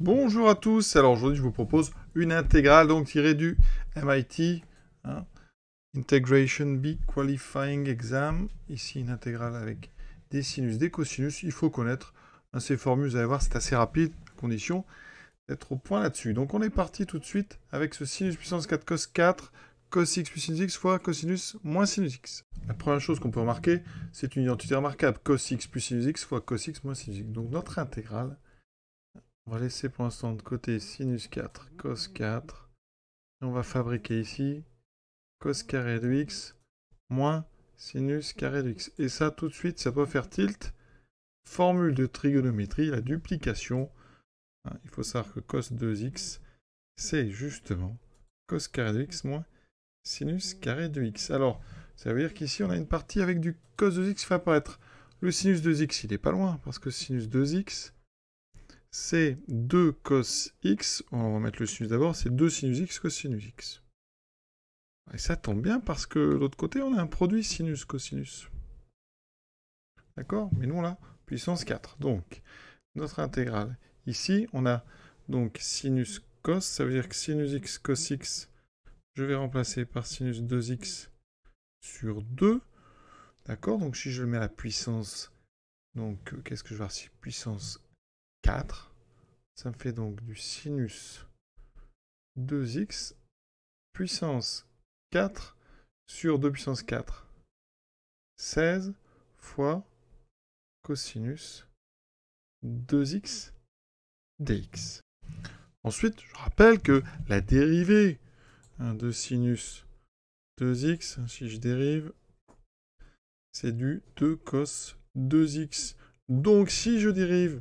Bonjour à tous, alors aujourd'hui je vous propose une intégrale donc tirée du MIT hein. Integration B Qualifying Exam. Ici une intégrale avec des sinus, des cosinus. Il faut connaître hein, ces formules, vous allez voir c'est assez rapide, condition d'être au point là-dessus. Donc on est parti tout de suite avec ce sinus puissance 4 cos 4 cos x plus sinus x fois cosinus moins sinus x. La première chose qu'on peut remarquer, c'est une identité remarquable, cos x plus sinus x fois cos x moins sinus x. Donc notre intégrale on va laisser pour l'instant de côté sinus 4, cos 4. Et on va fabriquer ici cos carré de x moins sinus carré de x. Et ça, tout de suite, ça peut faire tilt. Formule de trigonométrie, la duplication. Hein, il faut savoir que cos 2x, c'est justement cos carré de x moins sinus carré de x. Alors, ça veut dire qu'ici, on a une partie avec du cos 2x qui va apparaître. Le sinus 2x, il n'est pas loin, parce que sinus 2x, c'est 2 cos x, on va mettre le sinus d'abord, c'est 2 sinus x cosinus x. Et ça tombe bien parce que l'autre côté, on a un produit sinus cosinus. D'accord Mais nous, là, puissance 4. Donc, notre intégrale. Ici, on a donc sinus cos, ça veut dire que sinus x cos x, je vais remplacer par sinus 2x sur 2. D'accord Donc, si je le mets à la puissance, donc, euh, qu'est-ce que je vais avoir Puissance 4. Ça me fait donc du sinus 2x puissance 4 sur 2 puissance 4. 16 fois cosinus 2x dx. Ensuite, je rappelle que la dérivée hein, de sinus 2x, si je dérive, c'est du 2 cos 2x. Donc si je dérive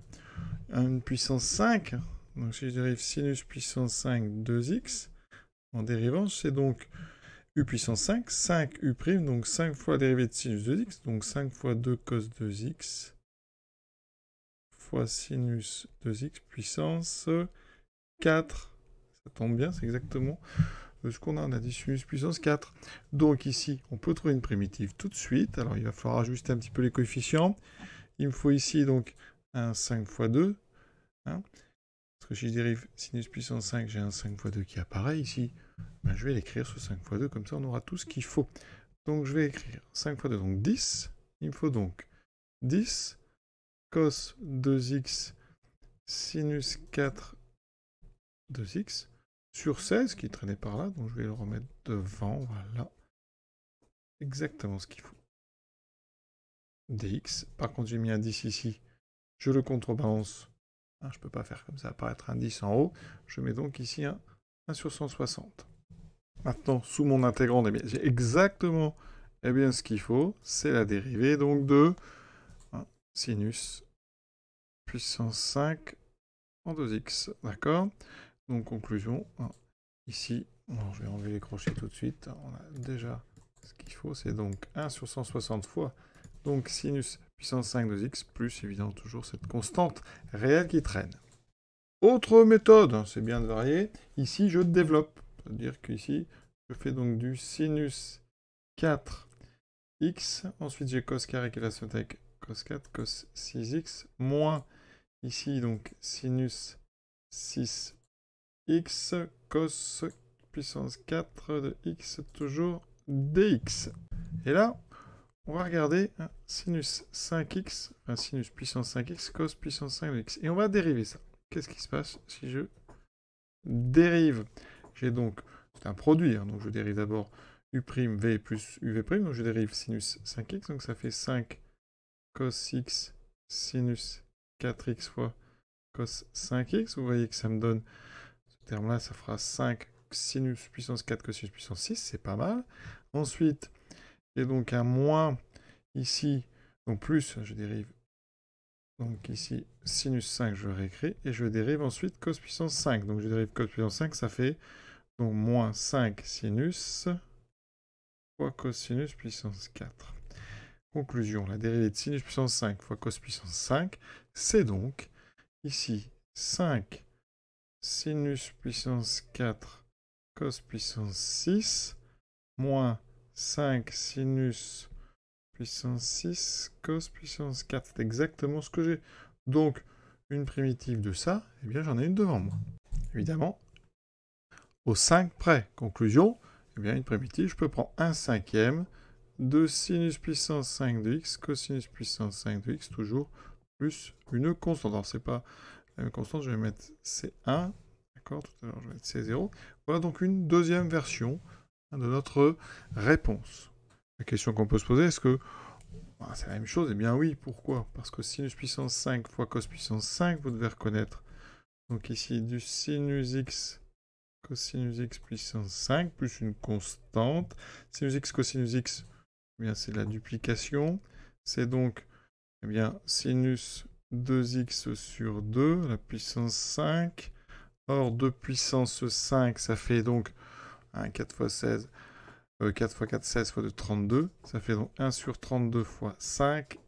une puissance 5. Donc si je dérive sinus puissance 5 2x, en dérivant, c'est donc u puissance 5, 5 u prime, donc 5 fois dérivé de sinus 2x, donc 5 fois 2 cos 2x, fois sinus 2x puissance 4. Ça tombe bien, c'est exactement ce qu'on a, on a dit sinus puissance 4. Donc ici, on peut trouver une primitive tout de suite. Alors il va falloir ajuster un petit peu les coefficients. Il me faut ici donc un 5 fois 2, Hein. Parce que si je dérive sinus puissance 5, j'ai un 5 x 2 qui apparaît ici. Ben, je vais l'écrire sur 5 x 2, comme ça on aura tout ce qu'il faut. Donc je vais écrire 5 x 2, donc 10. Il me faut donc 10 cos 2x sinus 4 2x sur 16 qui traînait par là, donc je vais le remettre devant, voilà. Exactement ce qu'il faut. dx, par contre j'ai mis un 10 ici, je le contrebalance Hein, je ne peux pas faire comme ça apparaître un 10 en haut. Je mets donc ici un 1 sur 160. Maintenant, sous mon intégrant, j'ai exactement eh bien, ce qu'il faut. C'est la dérivée donc de sinus puissance 5 en 2x. D'accord Donc, conclusion, ici, je vais enlever les crochets tout de suite. On a déjà ce qu'il faut. C'est donc 1 sur 160 fois donc sinus puissance 5 de x plus évidemment toujours cette constante réelle qui traîne. Autre méthode, hein, c'est bien de varier, ici je développe, c'est-à-dire qu'ici je fais donc du sinus 4x, ensuite j'ai cos carré qui est la somme avec cos 4, cos 6x, moins ici donc sinus 6x, cos puissance 4 de x toujours dx. Et là, on va regarder un hein, sinus 5x, sinus puissance 5x, cos puissance 5x. Et on va dériver ça. Qu'est-ce qui se passe si je dérive J'ai donc, c'est un produit, hein, donc je dérive d'abord u'v plus uv', donc je dérive sinus 5x, donc ça fait 5 cos x sinus 4x fois cos 5x. Vous voyez que ça me donne, ce terme-là, ça fera 5 sinus puissance 4 cos puissance 6, c'est pas mal. Ensuite, et donc un moins ici, donc plus, je dérive. Donc ici, sinus 5, je réécris. Et je dérive ensuite cos puissance 5. Donc je dérive cos puissance 5, ça fait donc moins 5 sinus fois cos puissance 4. Conclusion, la dérivée de sinus puissance 5 fois cos puissance 5, c'est donc ici 5 sinus puissance 4 cos puissance 6 moins 5 sinus puissance 6 cos puissance 4. C'est exactement ce que j'ai. Donc, une primitive de ça, eh bien j'en ai une devant moi. Évidemment, au 5 près. Conclusion, et eh bien une primitive, je peux prendre 1 cinquième de sinus puissance 5 de x, cosinus puissance 5 de x, toujours plus une constante. Alors, c'est pas la même constante, je vais mettre C1, d'accord Tout à l'heure, je vais mettre C0. Voilà donc une deuxième version Hein, de notre réponse. La question qu'on peut se poser, est-ce que bah, c'est la même chose Eh bien oui, pourquoi Parce que sinus puissance 5 fois cos puissance 5, vous devez reconnaître. Donc ici, du sinus x cosinus x puissance 5 plus une constante. Sinus x cosinus x, eh bien c'est la duplication. C'est donc eh bien, sinus 2x sur 2, la puissance 5. Or, 2 puissance 5, ça fait donc 4 x 16, 4 x 4, 16 x 2, 32. Ça fait donc 1 sur 32 x 5.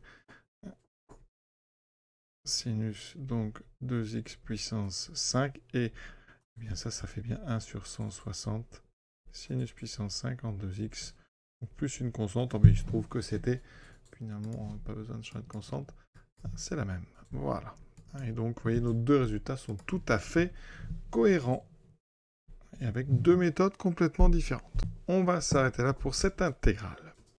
Sinus, donc 2x puissance 5. Et eh bien ça, ça fait bien 1 sur 160. Sinus puissance 5 en 2x. Donc plus une constante. il se trouve que c'était, finalement, on n'a pas besoin de changer de constante. Ah, c'est la même. Voilà. Et donc, vous voyez, nos deux résultats sont tout à fait cohérents et avec deux méthodes complètement différentes. On va s'arrêter là pour cette intégrale.